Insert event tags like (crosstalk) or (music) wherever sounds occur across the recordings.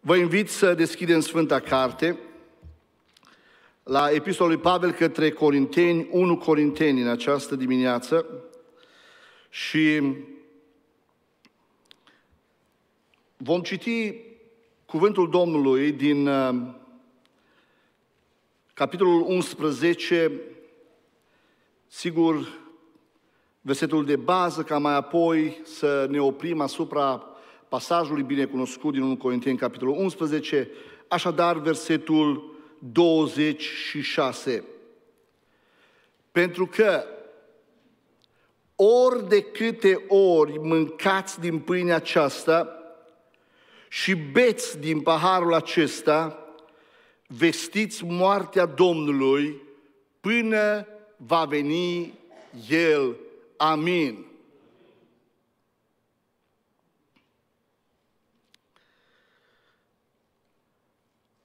Vă invit să deschidem Sfânta Carte la Epistola lui Pavel către Corinteni, 1 Corinteni în această dimineață și vom citi cuvântul Domnului din uh, capitolul 11, sigur, versetul de bază, ca mai apoi să ne oprim asupra pasajului binecunoscut din 1 Corinteni, capitolul 11, așadar versetul 26. Pentru că ori de câte ori mâncați din pâinea aceasta și beți din paharul acesta, vestiți moartea Domnului până va veni El. Amin.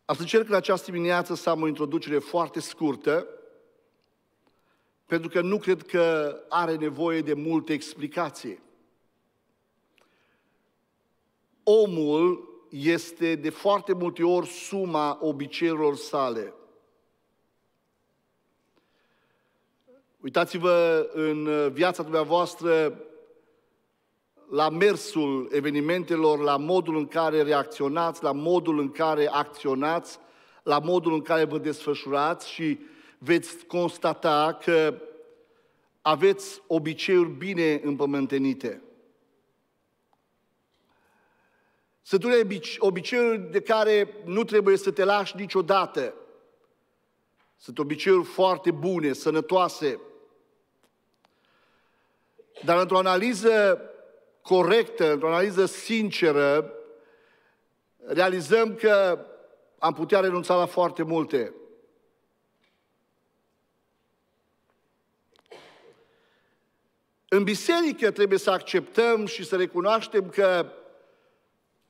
Am să încerc în această dimineață să am o introducere foarte scurtă, pentru că nu cred că are nevoie de multe explicații. Omul este de foarte multe ori suma obiceiurilor sale. Uitați-vă în viața dumneavoastră la mersul evenimentelor, la modul în care reacționați, la modul în care acționați, la modul în care vă desfășurați și veți constata că aveți obiceiuri bine împământenite. Sunt unele obiceiuri de care nu trebuie să te lași niciodată. Sunt obiceiuri foarte bune, sănătoase. Dar într-o analiză corectă, într-o analiză sinceră, realizăm că am putea renunța la foarte multe. În biserică trebuie să acceptăm și să recunoaștem că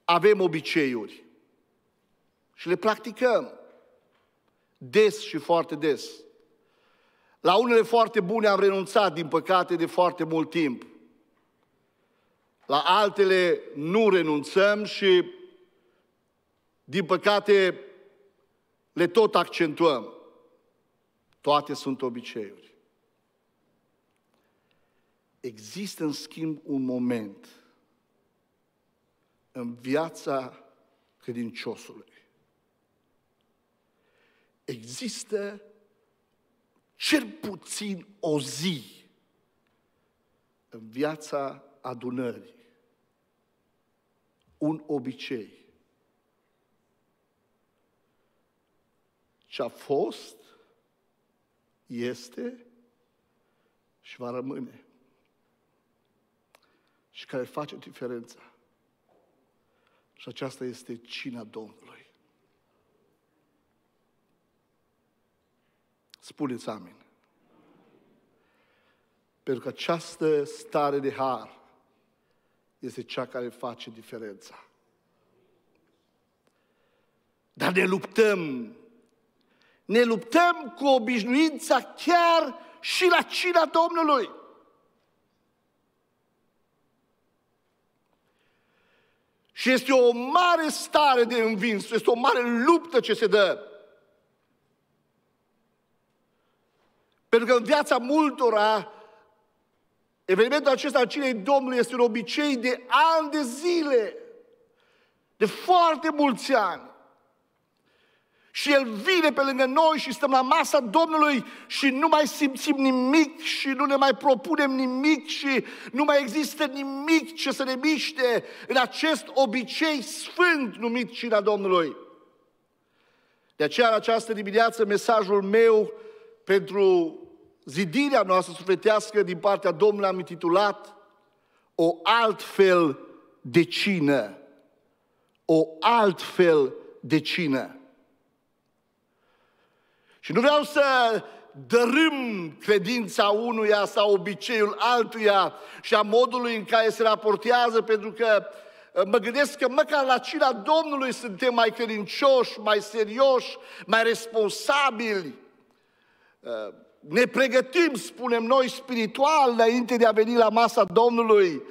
avem obiceiuri și le practicăm des și foarte des. La unele foarte bune am renunțat, din păcate, de foarte mult timp la altele nu renunțăm și, din păcate, le tot accentuăm. Toate sunt obiceiuri. Există, în schimb, un moment în viața credinciosului. Există cel puțin o zi în viața Adunări, un obicei, ce a fost, este și va rămâne. Și care face diferența. Și aceasta este cina Domnului. Spuneți amin. Pentru că această stare de har este cea care face diferența. Dar ne luptăm. Ne luptăm cu obișnuința chiar și la cina Domnului. Și este o mare stare de învins, este o mare luptă ce se dă. Pentru că în viața multora Evenimentul acesta al cinei Domnului este un obicei de ani de zile, de foarte mulți ani. Și El vine pe lângă noi și stăm la masa Domnului și nu mai simțim nimic și nu ne mai propunem nimic și nu mai există nimic ce să ne miște în acest obicei sfânt numit cina Domnului. De aceea, în această dimineață, mesajul meu pentru zidirea noastră sufletească din partea Domnului am intitulat O altfel de cină. O altfel de cină. Și nu vreau să dărâm credința unuia sau obiceiul altuia și a modului în care se raportează, pentru că uh, mă gândesc că măcar la cina Domnului suntem mai credincioși, mai serioși, mai responsabili. Uh, ne pregătim, spunem noi, spiritual înainte de a veni la masa Domnului.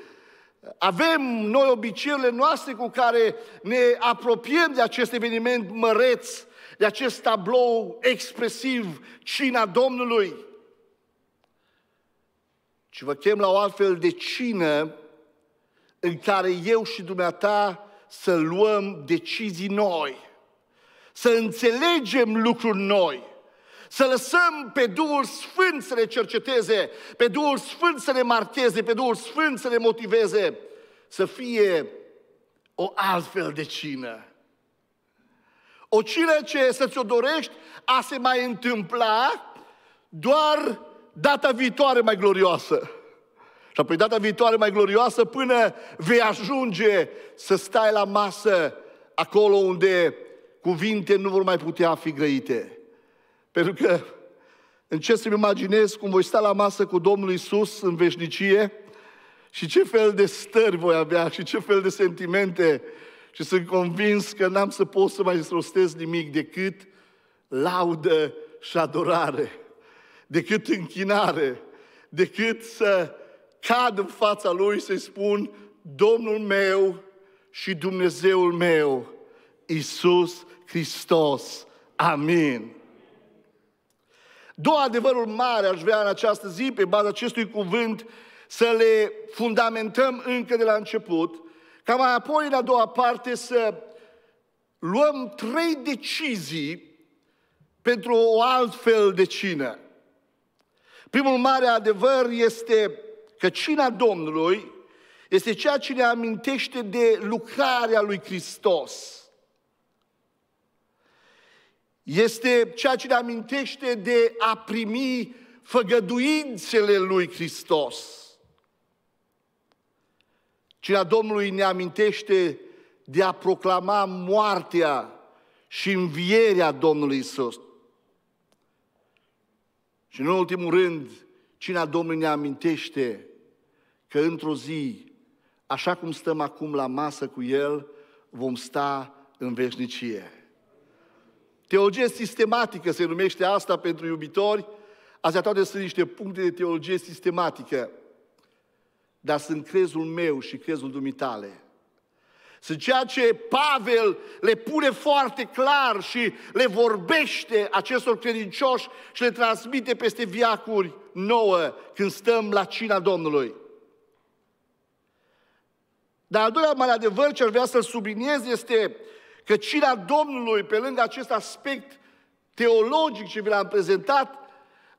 Avem noi obiceiurile noastre cu care ne apropiem de acest eveniment măreț, de acest tablou expresiv, cina Domnului. Și vă chem la o altfel de cină în care eu și dumneata să luăm decizii noi, să înțelegem lucruri noi – să lăsăm pe Duhul Sfânt să ne cerceteze, pe Duhul Sfânt să ne marcheze, pe Duhul Sfânt să ne motiveze. Să fie o altfel de cină. O cină ce să ți-o dorești a se mai întâmpla doar data viitoare mai glorioasă. Și apoi data viitoare mai glorioasă până vei ajunge să stai la masă acolo unde cuvinte nu vor mai putea fi grăite. Pentru că ce să-mi imaginez cum voi sta la masă cu Domnul Isus în veșnicie și ce fel de stări voi avea și ce fel de sentimente. Și sunt convins că n-am să pot să mai rostez nimic decât laudă și adorare, decât închinare, decât să cad în fața Lui să-i spun Domnul meu și Dumnezeul meu, Isus Hristos. Amin. Două adevărul mare aș vrea în această zi, pe baza acestui cuvânt, să le fundamentăm încă de la început, ca mai apoi, în a doua parte, să luăm trei decizii pentru o altfel de cină. Primul mare adevăr este că cina Domnului este ceea ce ne amintește de lucrarea lui Hristos. Este ceea ce ne amintește de a primi făgăduințele lui Hristos. Cina Domnului ne amintește de a proclama moartea și învierea Domnului Isus. Și în ultimul rând, cina Domnului ne amintește că într-o zi, așa cum stăm acum la masă cu El, vom sta în veșnicie. Teologie sistematică se numește asta pentru iubitori. Astea toate sunt niște puncte de teologie sistematică. Dar sunt crezul meu și crezul dumitale. Sunt ceea ce Pavel le pune foarte clar și le vorbește acestor credincioși și le transmite peste viacuri nouă când stăm la cina Domnului. Dar al doilea mare adevăr ce ar vrea să-l subliniez este Că cina Domnului, pe lângă acest aspect teologic ce vi l-am prezentat,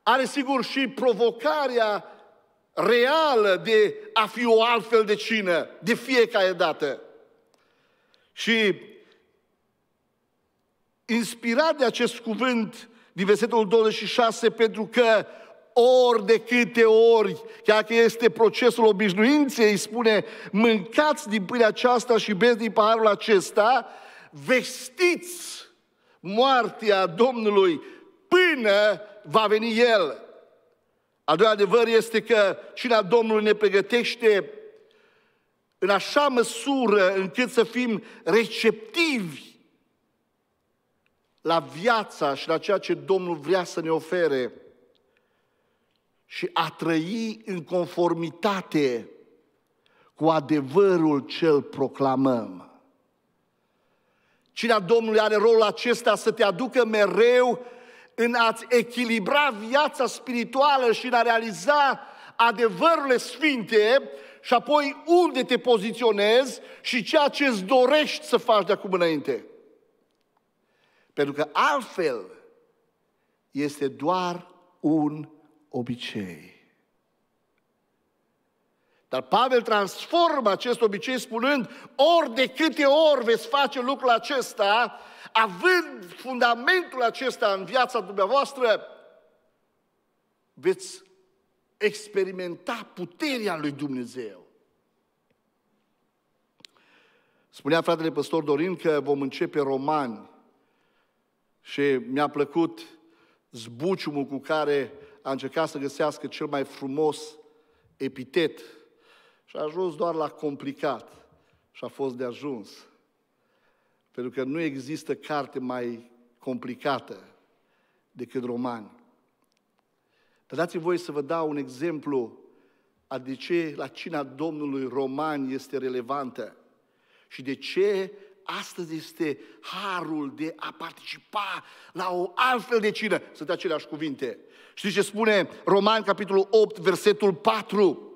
are sigur și provocarea reală de a fi o altfel de cină, de fiecare dată. Și inspirat de acest cuvânt din versetul 26, pentru că ori de câte ori, chiar că este procesul obișnuinței, spune, mâncați din pâinea aceasta și beți din paharul acesta, vestiți moartea Domnului până va veni El. Al doilea adevăr este că cina Domnului ne pregătește în așa măsură încât să fim receptivi la viața și la ceea ce Domnul vrea să ne ofere și a trăi în conformitate cu adevărul cel proclamăm. Cina Domnului are rolul acesta să te aducă mereu în a-ți echilibra viața spirituală și în a realiza adevărurile sfinte și apoi unde te poziționezi și ceea ce îți dorești să faci de acum înainte. Pentru că altfel este doar un obicei. Dar Pavel transformă acest obicei spunând, ori de câte ori veți face lucrul acesta, având fundamentul acesta în viața dumneavoastră, veți experimenta puterea lui Dumnezeu. Spunea fratele păstor Dorin că vom începe romani și mi-a plăcut zbuciumul cu care a încercat să găsească cel mai frumos epitet și a ajuns doar la complicat și a fost de ajuns. Pentru că nu există carte mai complicată decât romani. Dar dați-mi voi să vă dau un exemplu a de ce la cina Domnului roman este relevantă și de ce astăzi este harul de a participa la o altfel de cină. Sunt aceleași cuvinte. Știți ce spune Roman, capitolul 8, versetul 4?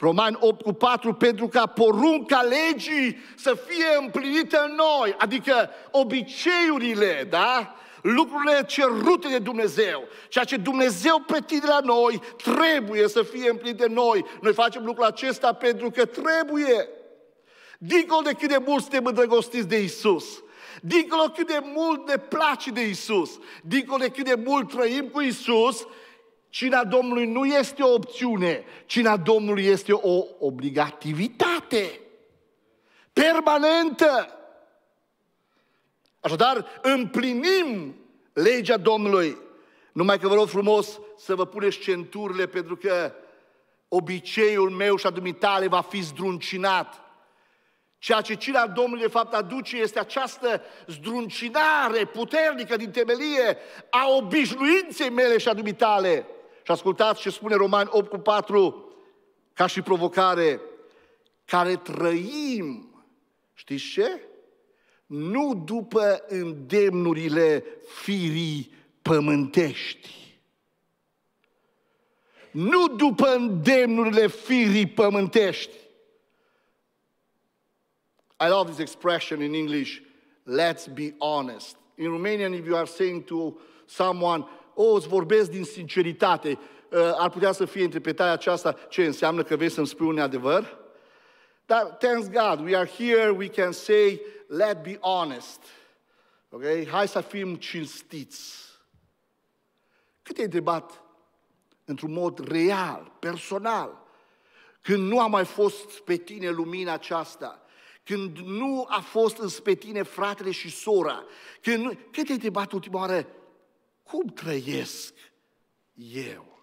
Roman 8 cu 4, pentru ca porunca legii să fie împlinită în noi, adică obiceiurile, da? lucrurile cerute de Dumnezeu. Ceea ce Dumnezeu pretinde la noi trebuie să fie împlinit de noi. Noi facem lucrul acesta pentru că trebuie. Dincolo de cât de mult suntem îndrăgostiți de Isus, dincolo cât de mult ne place de Isus, dincolo de cât de mult trăim cu Isus, Cina Domnului nu este o opțiune, cina Domnului este o obligativitate permanentă. Așadar, împlinim legea Domnului. Numai că vă rog frumos să vă puneți centurile, pentru că obiceiul meu și adumitale va fi zdruncinat. Ceea ce cina Domnului de fapt aduce este această zdruncinare puternică din temelie a obișnuinței mele și adumitale. Și ascultați ce spune Romani 8 cu 4, ca și provocare, care trăim, știți ce? Nu după îndemnurile firii pământești. Nu după îndemnurile firii pământești. I love this expression in English, let's be honest. In Romanian, if you are saying to someone, o, îți vorbesc din sinceritate. Ă, ar putea să fie interpretarea aceasta ce înseamnă că vrei să-mi spui un adevăr? Dar, thanks God, we are here, we can say, let be honest. Ok? Hai să fim cinstiți. Cât te-ai întrebat într-un mod real, personal, când nu a mai fost pe tine lumina aceasta, când nu a fost în pe tine fratele și sora, când, când te-ai întrebat ultima oară, cum trăiesc eu?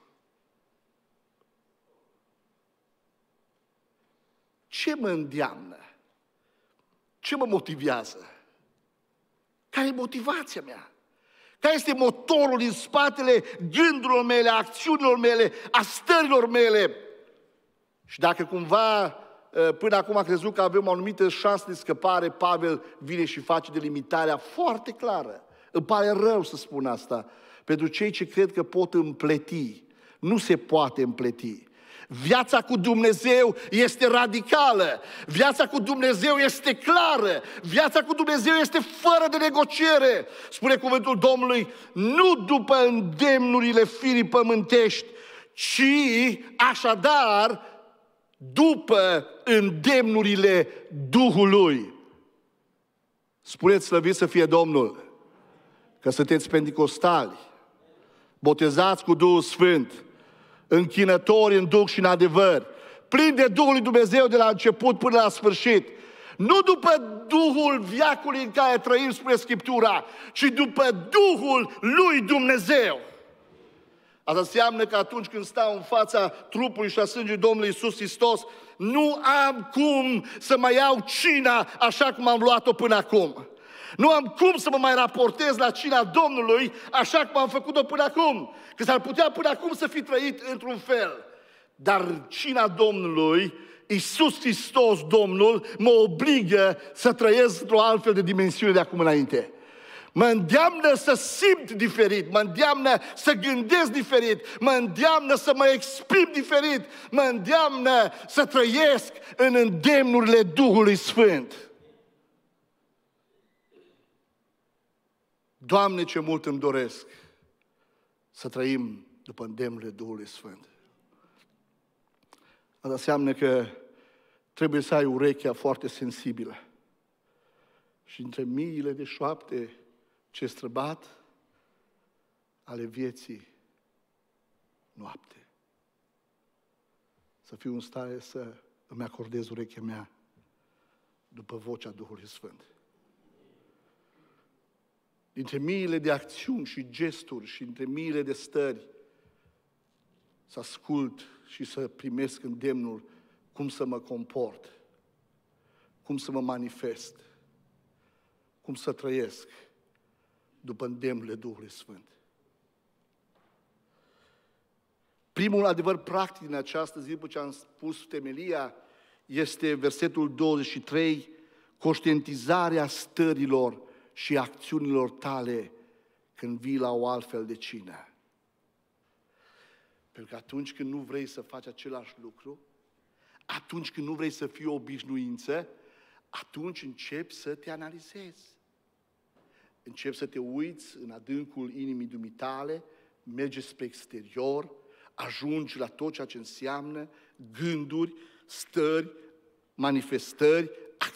Ce mă îndeamnă? Ce mă motivează? Care e motivația mea? Care este motorul din spatele gândurilor mele, a acțiunilor mele, a stărilor mele? Și dacă cumva ă, până acum a crezut că avem o anumită șansă de scăpare, Pavel vine și face delimitarea foarte clară. Îmi pare rău să spun asta. Pentru cei ce cred că pot împleti, nu se poate împleti. Viața cu Dumnezeu este radicală, viața cu Dumnezeu este clară, viața cu Dumnezeu este fără de negociere. Spune cuvântul Domnului, nu după îndemnurile firii pământești, ci așadar după îndemnurile Duhului. Spuneți slăvit să fie Domnul că sunteți pentecostali, botezați cu Duhul Sfânt, închinători în Duh și în adevăr, plin de Duhul lui Dumnezeu de la început până la sfârșit, nu după Duhul viacului în care trăim, spre Scriptura, ci după Duhul lui Dumnezeu. Asta înseamnă că atunci când stau în fața trupului și a sângei Domnului Isus Hristos, nu am cum să mai iau cina așa cum am luat-o până acum. Nu am cum să mă mai raportez la cina Domnului așa cum am făcut-o până acum. Că s-ar putea până acum să fi trăit într-un fel. Dar cina Domnului, Iisus Hristos, Domnul, mă obligă să trăiesc într-o altfel de dimensiune de acum înainte. Mă îndeamnă să simt diferit, mă îndeamnă să gândesc diferit, mă îndeamnă să mă exprim diferit, mă îndeamnă să trăiesc în îndemnurile Duhului Sfânt. Doamne, ce mult îmi doresc să trăim după îndemnurile Duhului Sfânt. Asta înseamnă că trebuie să ai urechea foarte sensibilă. Și între miile de șoapte ce străbat ale vieții noapte. Să fiu în stare să îmi acordez urechea mea după vocea Duhului Sfânt dintre miile de acțiuni și gesturi și dintre miile de stări, să ascult și să primesc îndemnul cum să mă comport, cum să mă manifest, cum să trăiesc după îndemnul Duhului Sfânt. Primul adevăr practic din această zi, după ce am spus temelia, este versetul 23, conștientizarea stărilor și acțiunilor tale când vii la o altfel de cină. Pentru că atunci când nu vrei să faci același lucru, atunci când nu vrei să fii o obișnuință, atunci începi să te analizezi. Începi să te uiți în adâncul inimii dumitale, mergi spre exterior, ajungi la tot ceea ce înseamnă gânduri, stări, manifestări,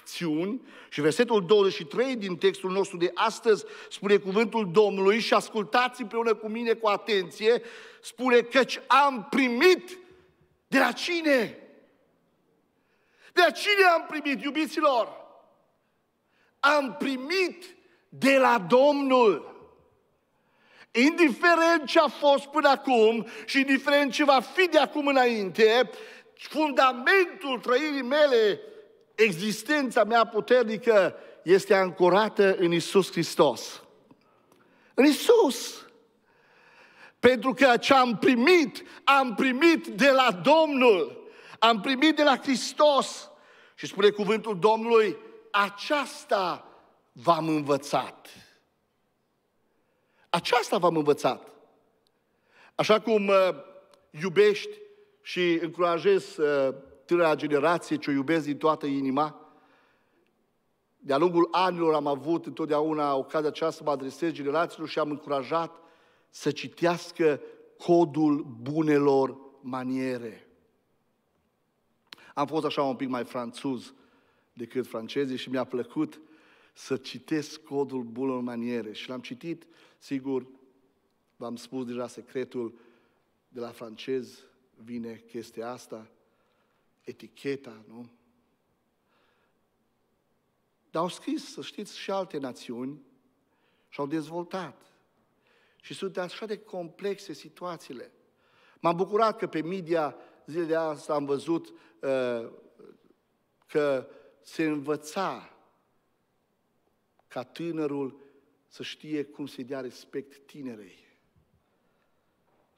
acțiuni și versetul 23 din textul nostru de astăzi spune cuvântul Domnului și ascultați împreună cu mine cu atenție, spune căci am primit de la cine? De la cine am primit, iubiților? Am primit de la Domnul. Indiferent ce a fost până acum și indiferent ce va fi de acum înainte, fundamentul trăirii mele existența mea puternică este ancorată în Isus Hristos. În Isus. Pentru că ce am primit, am primit de la Domnul, am primit de la Hristos. Și spune cuvântul Domnului, aceasta v-am învățat. Aceasta v-am învățat. Așa cum uh, iubești și încurajezi. uh, tânăra generație ce o iubesc din toată inima. De-a lungul anilor am avut întotdeauna ocazia aceasta să mă adresez generațiilor și am încurajat să citească codul bunelor maniere. Am fost așa un pic mai franțuz decât francezii și mi-a plăcut să citesc codul bunelor maniere. Și l-am citit, sigur, v-am spus deja secretul, de la francez vine chestia asta, eticheta, nu? Dar au scris, să știți, și alte națiuni și au dezvoltat. Și sunt așa de complexe situațiile. M-am bucurat că pe media zilele de azi am văzut uh, că se învăța ca tânărul să știe cum să-i dea respect tinerei.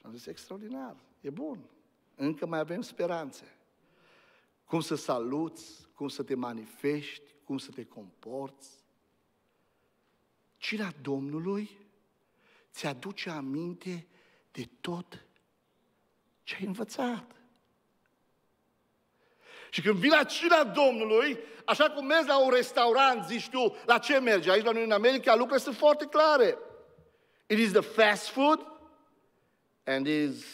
am zis, extraordinar, e bun, încă mai avem speranțe cum să saluți, cum să te manifesti, cum să te comporți. Cina Domnului ți-aduce aminte de tot ce ai învățat. Și când vii la cina Domnului, așa cum mergi la un restaurant, zici tu, la ce mergi? Aici la noi în America lucrurile sunt foarte clare. It is the fast food and is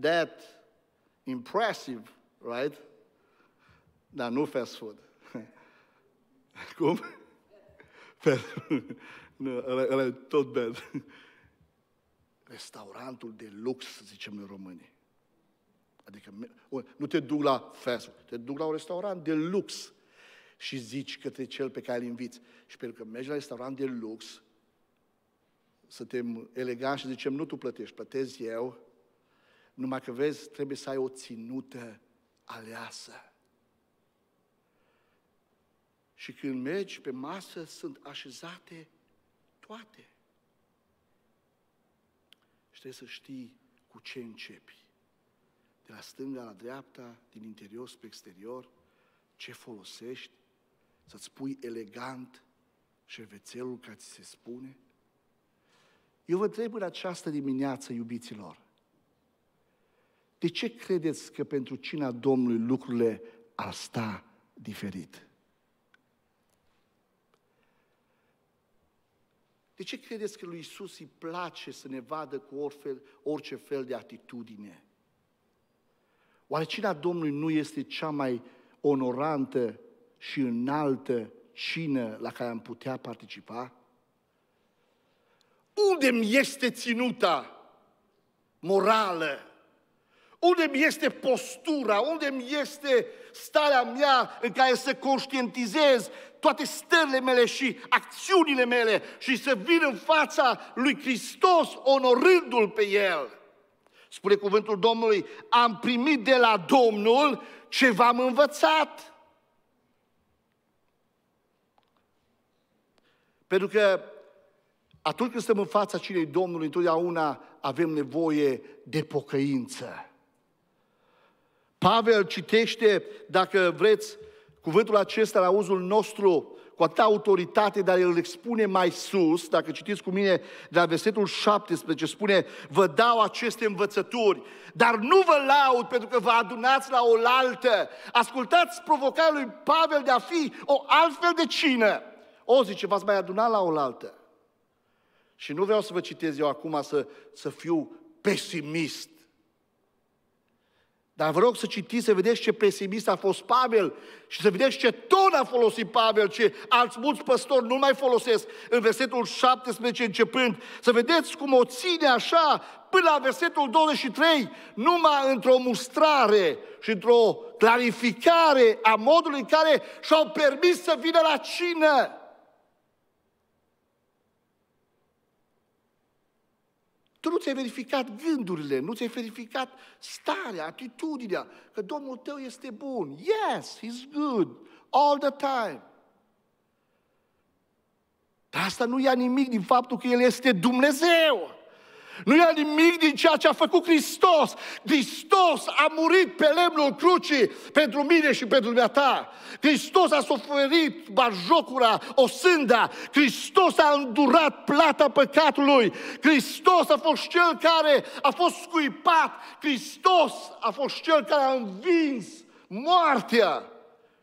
that impressive, right? Dar nu fast food. (laughs) Cum? nu, ăla, ăla e tot bad. Restaurantul de lux, să zicem noi românii. Adică nu te duc la fast food, te duc la un restaurant de lux și zici către cel pe care îl inviți. Și pentru că mergi la restaurant de lux, suntem eleganți și zicem, nu tu plătești, plătesc eu, numai că vezi, trebuie să ai o ținută aleasă. Și când mergi pe masă, sunt așezate toate. Și trebuie să știi cu ce începi. De la stânga la dreapta, din interior spre exterior, ce folosești, să-ți pui elegant șervețelul ca ți se spune. Eu vă întreb în această dimineață, iubiților, de ce credeți că pentru cina Domnului lucrurile ar sta diferit? De ce credeți că lui Isus îi place să ne vadă cu orfel, orice fel de atitudine? Oare cina Domnului nu este cea mai onorantă și înaltă cină la care am putea participa? Unde mi este ținuta morală? Unde mi este postura, unde mi este starea mea în care să conștientizez toate stările mele și acțiunile mele și să vin în fața lui Hristos onorându-L pe El. Spune cuvântul Domnului, am primit de la Domnul ce v-am învățat. Pentru că atunci când stăm în fața cinei Domnului, întotdeauna avem nevoie de pocăință. Pavel citește, dacă vreți, cuvântul acesta la uzul nostru cu atâta autoritate, dar el expune mai sus, dacă citiți cu mine de la versetul 17, spune, vă dau aceste învățături, dar nu vă laud pentru că vă adunați la oaltă. Ascultați provocarea lui Pavel de a fi o altfel de cină. O, zice, v-ați mai adunat la oaltă. Și nu vreau să vă citez eu acum să, să fiu pesimist, dar vă rog să citiți, să vedeți ce pesimist a fost Pavel și să vedeți ce ton a folosit Pavel, ce alți mulți păstori nu mai folosesc în versetul 17 începând. Să vedeți cum o ține așa până la versetul 23, numai într-o mustrare și într-o clarificare a modului în care și-au permis să vină la cină. Că nu ți-ai verificat gândurile, nu ți-ai verificat starea, atitudinea, că Domnul tău este bun. Yes, he's good, all the time. Dar asta nu ia nimic din faptul că El este Dumnezeu. Nu ia nimic din ceea ce a făcut Hristos. Hristos a murit pe lemnul crucii pentru mine și pentru ta. Hristos a suferit barjocura, o sânda. Hristos a îndurat plata păcatului. Hristos a fost cel care a fost scuipat. Hristos a fost cel care a învins moartea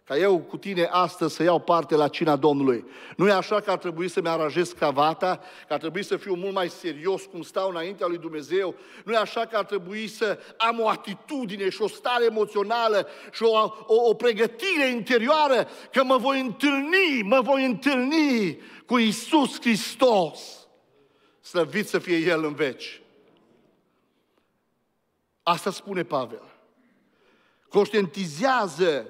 ca eu cu tine astăzi să iau parte la cina Domnului. Nu e așa că ar trebui să-mi aranjez cavata, că ar trebui să fiu mult mai serios cum stau înaintea lui Dumnezeu, nu e așa că ar trebui să am o atitudine și o stare emoțională și o, o, o pregătire interioară că mă voi întâlni, mă voi întâlni cu Isus Hristos. Slăvit să fie El în veci. Asta spune Pavel. Conștientizează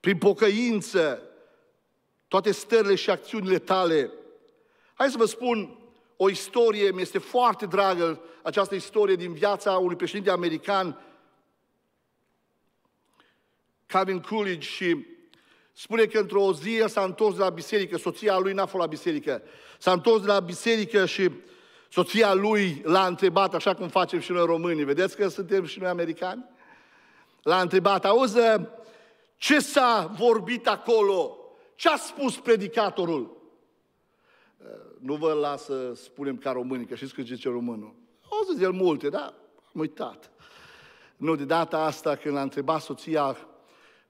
prin pocăință, toate stările și acțiunile tale. Hai să vă spun o istorie, mi este foarte dragă această istorie din viața unui președinte american, Calvin Coolidge, și spune că într-o zi el s-a întors de la biserică, soția lui n-a fost la biserică, s-a întors de la biserică și soția lui l-a întrebat, așa cum facem și noi românii, vedeți că suntem și noi americani? L-a întrebat, auză, ce s-a vorbit acolo? Ce a spus predicatorul? Eh, nu vă las să spunem ca români, că știți cât zice românul. O să zic el multe, dar am uitat. Nu, de data asta, când l-a întrebat soția,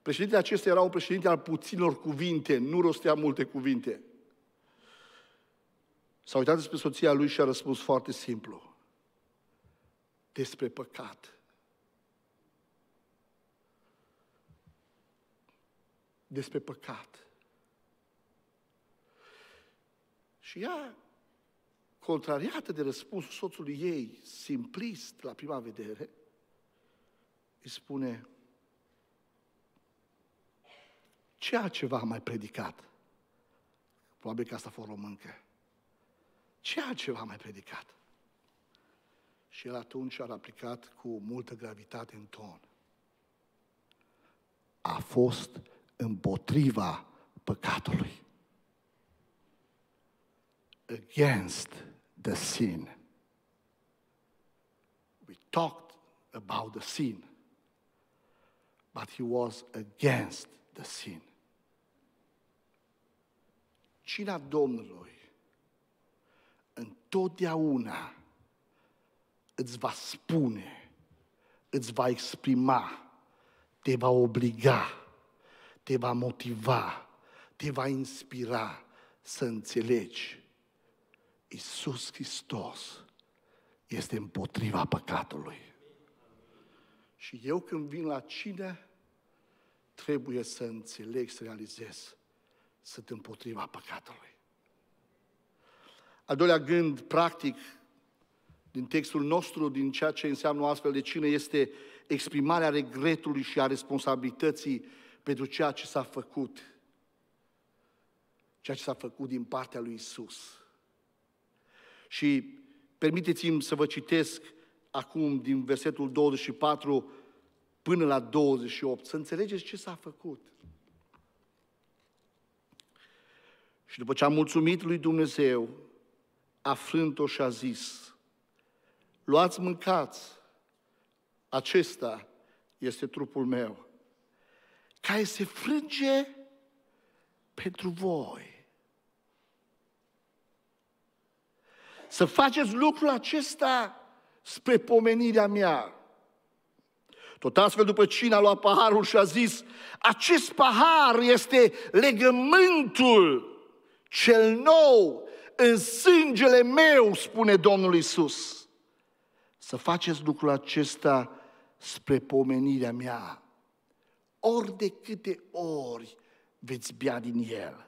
președintele acesta era un președinte al puținor cuvinte, nu rostea multe cuvinte. S-a uitat despre soția lui și a răspuns foarte simplu. Despre păcat. despre păcat. Și ea, contrariată de răspunsul soțului ei, simplist la prima vedere, îi spune, ce altceva am mai predicat? Probabil că asta a fost româncă. Ce altceva am mai predicat? Și el atunci a aplicat cu multă gravitate în ton. A fost împotriva păcatului. Against the sin. We talked about the sin, but he was against the sin. Cina Domnului întotdeauna îți va spune, îți va exprima, te va obliga te va motiva, te va inspira să înțelegi. Iisus Hristos este împotriva păcatului. Și eu când vin la cine, trebuie să înțeleg, să realizez, sunt împotriva păcatului. Al doilea gând practic din textul nostru, din ceea ce înseamnă astfel de cine, este exprimarea regretului și a responsabilității pentru ceea ce s-a făcut, ceea ce s-a făcut din partea lui Isus. Și permiteți-mi să vă citesc acum din versetul 24 până la 28, să înțelegeți ce s-a făcut. Și după ce a mulțumit lui Dumnezeu, a frânt-o și a zis, luați mâncați, acesta este trupul meu care se frânge pentru voi. Să faceți lucrul acesta spre pomenirea mea. Tot astfel după cine a luat paharul și a zis, acest pahar este legământul cel nou în sângele meu, spune Domnul Isus. Să faceți lucrul acesta spre pomenirea mea ori de câte ori veți bea din el.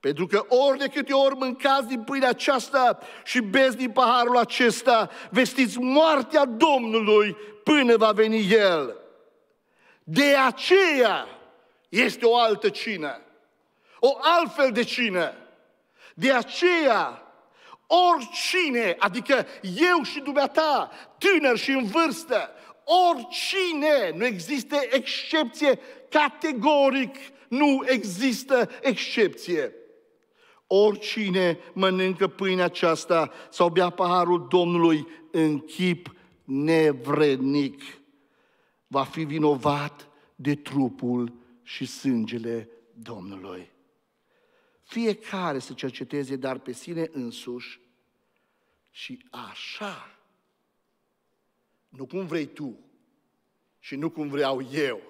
Pentru că ori de câte ori mâncați din pâinea aceasta și beți din paharul acesta, vestiți moartea Domnului până va veni El. De aceea este o altă cină, o altfel de cină. De aceea oricine, adică eu și dumneata, tânăr și în vârstă, oricine, nu există excepție, categoric nu există excepție. Oricine mănâncă pâinea aceasta sau bea paharul Domnului în chip nevrednic, va fi vinovat de trupul și sângele Domnului. Fiecare să cerceteze dar pe sine însuși și așa nu cum vrei tu și nu cum vreau eu.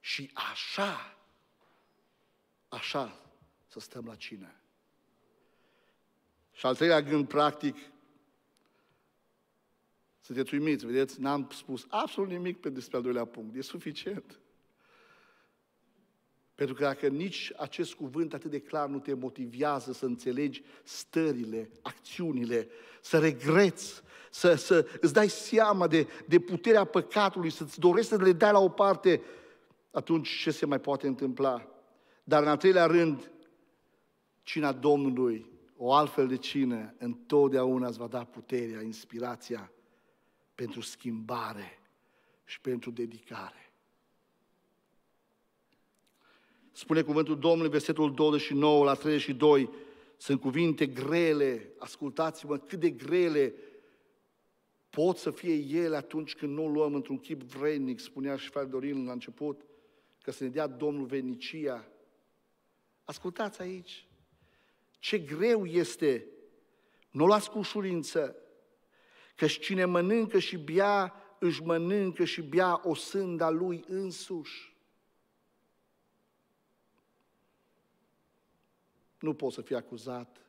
Și așa, așa să stăm la cină. Și al treilea gând practic, sunteți uimiți, vedeți, n-am spus absolut nimic pe despre al doilea punct, e suficient. Pentru că dacă nici acest cuvânt atât de clar nu te motivează să înțelegi stările, acțiunile, să regreți, să, să îți dai seama de, de puterea păcatului, să-ți dorești să le dai la o parte, atunci ce se mai poate întâmpla? Dar în al treilea rând, cina Domnului, o altfel de cină, întotdeauna îți va da puterea, inspirația pentru schimbare și pentru dedicare. spune cuvântul Domnului, versetul 29 la 32, sunt cuvinte grele, ascultați-mă cât de grele pot să fie ele atunci când nu o luăm într-un chip vrednic, spunea și Fai Dorin la început, că să ne dea Domnul venicia. Ascultați aici, ce greu este, nu o luați cu ușurință, că cine mănâncă și bea, își mănâncă și bea o sânda lui însuși. Nu poți să fii acuzat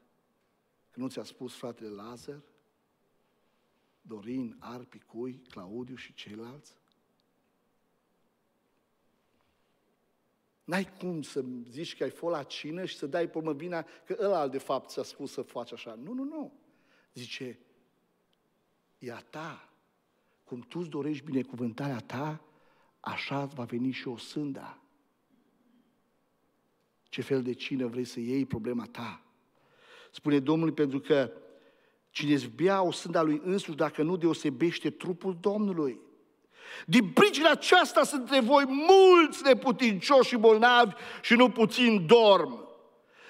că nu ți-a spus fratele Lazar, Dorin, Arpi, Cui, Claudiu și ceilalți? N-ai cum să zici că ai fost la cină și să dai pe vina că ăla de fapt ți-a spus să faci așa. Nu, nu, nu. Zice, e a ta. Cum tu ți dorești binecuvântarea ta, așa va veni și o sânda ce fel de cină vrei să iei problema ta. Spune Domnul pentru că cine bea o sânda lui însuși dacă nu deosebește trupul Domnului. Din pricina aceasta sunt de voi mulți neputincioși și bolnavi și nu puțin dorm.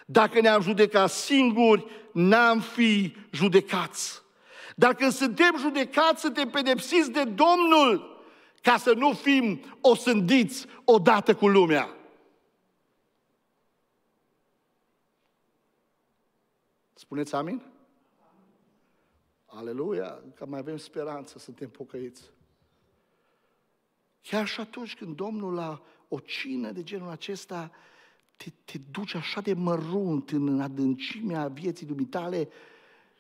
Dacă ne-am judecat singuri, n-am fi judecați. Dacă suntem judecați, suntem pedepsiți de Domnul ca să nu fim osândiți odată cu lumea. Spuneți amin? Aleluia, că mai avem speranță, suntem pocăiți. Chiar și atunci când Domnul la o cină de genul acesta te, te duce așa de mărunt în adâncimea vieții dumitale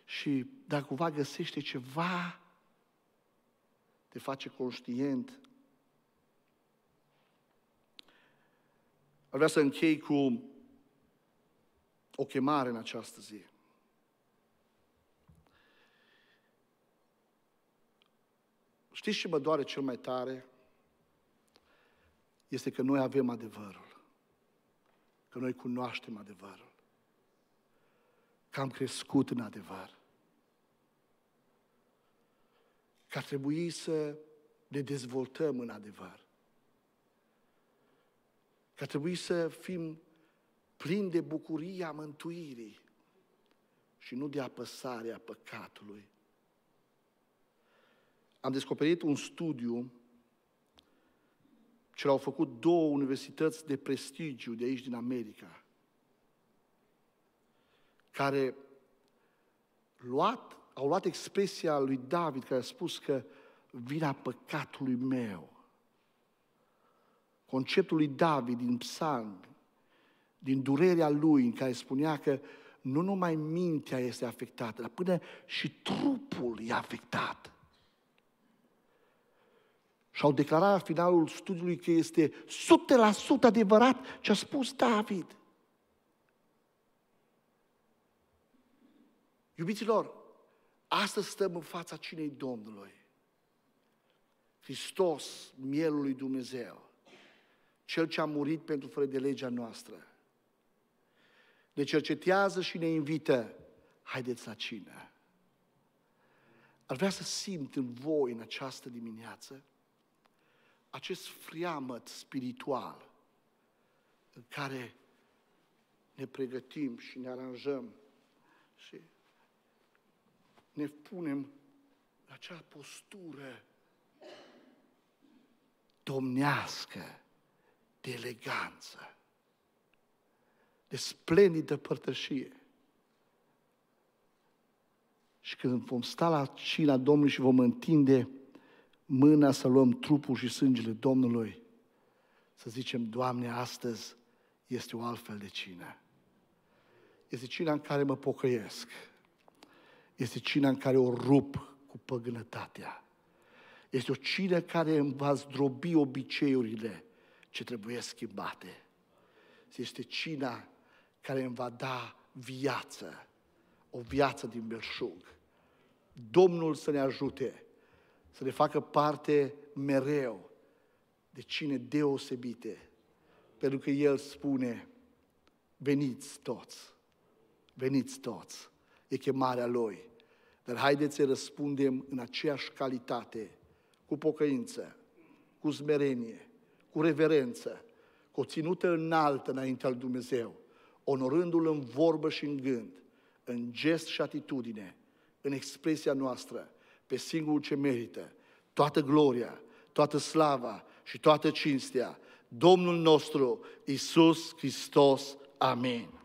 și dacă cumva găsește ceva, te face conștient. Vreau să închei cu o chemare în această zi. Știți ce mă doare cel mai tare? Este că noi avem adevărul. Că noi cunoaștem adevărul. Că am crescut în adevăr. Că ar trebui să ne dezvoltăm în adevăr. Că ar trebui să fim plini de bucuria mântuirii și nu de apăsarea păcatului am descoperit un studiu ce l-au făcut două universități de prestigiu de aici din America, care luat, au luat expresia lui David care a spus că vina păcatului meu. Conceptul lui David din psalmi, din durerea lui în care spunea că nu numai mintea este afectată, dar până și trupul e afectat și-au declarat la finalul studiului că este 100% adevărat ce a spus David. Iubiților, astăzi stăm în fața cinei Domnului. Hristos, mielul lui Dumnezeu, cel ce a murit pentru fără de legea noastră, ne cercetează și ne invită, haideți la cină. Ar vrea să simt în voi în această dimineață acest friamăt spiritual în care ne pregătim și ne aranjăm și ne punem la acea postură domnească, de eleganță, de splendidă părtășie. Și când vom sta la cina Domnului și vom întinde mâna să luăm trupul și sângele Domnului, să zicem, Doamne, astăzi este o altfel de cină. Este cina în care mă pocăiesc. Este cina în care o rup cu păgânătatea. Este o cină care îmi va zdrobi obiceiurile ce trebuie schimbate. Este cina care îmi va da viață, o viață din belșug. Domnul să ne ajute să le facă parte mereu de cine deosebite, pentru că El spune, veniți toți, veniți toți, e chemarea Lui. Dar haideți să răspundem în aceeași calitate, cu pocăință, cu smerenie, cu reverență, cu o ținută înaltă înaintea lui Dumnezeu, onorându-L în vorbă și în gând, în gest și atitudine, în expresia noastră, pe singurul ce merită. Toată gloria, toată slava și toată cinstea. Domnul nostru, Isus Hristos. Amin.